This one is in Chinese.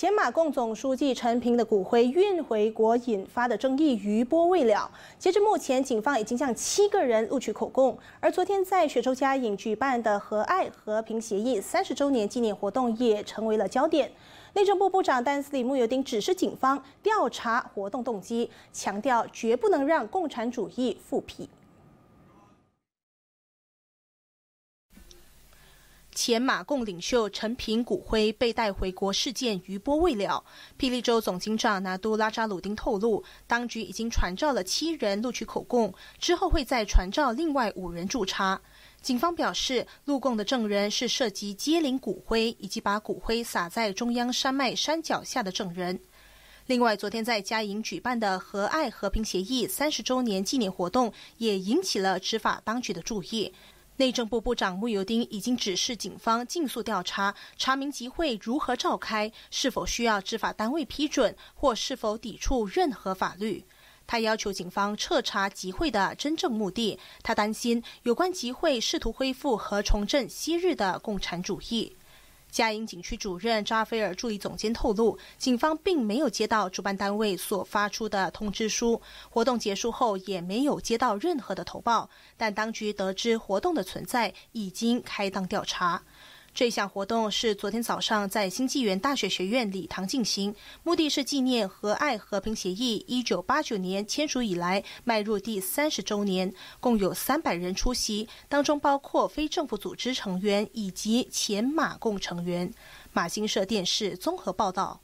前马共总书记陈平的骨灰运回国引发的争议余波未了。截至目前，警方已经向七个人录取口供。而昨天在雪州加影举办的和爱和平协议三十周年纪念活动也成为了焦点。内政部部长丹斯里穆尤丁指示警方调查活动动机，强调绝不能让共产主义复辟。前马共领袖陈平骨灰被带回国事件余波未了，霹雳州总警长拿督拉扎鲁丁透露，当局已经传召了七人录取口供，之后会再传召另外五人驻查。警方表示，录供的证人是涉及接领骨灰以及把骨灰撒在中央山脉山脚下的证人。另外，昨天在加营举办的和爱和平协议三十周年纪念活动，也引起了执法当局的注意。内政部部长穆尤丁已经指示警方尽速调查，查明集会如何召开，是否需要执法单位批准，或是否抵触任何法律。他要求警方彻查集会的真正目的。他担心有关集会试图恢复和重振昔日的共产主义。加英景区主任扎菲尔助理总监透露，警方并没有接到主办单位所发出的通知书，活动结束后也没有接到任何的投报，但当局得知活动的存在，已经开档调查。这项活动是昨天早上在新纪元大学学院礼堂进行，目的是纪念《和爱和平协议》一九八九年签署以来迈入第三十周年。共有三百人出席，当中包括非政府组织成员以及前马共成员。马新社电视综合报道。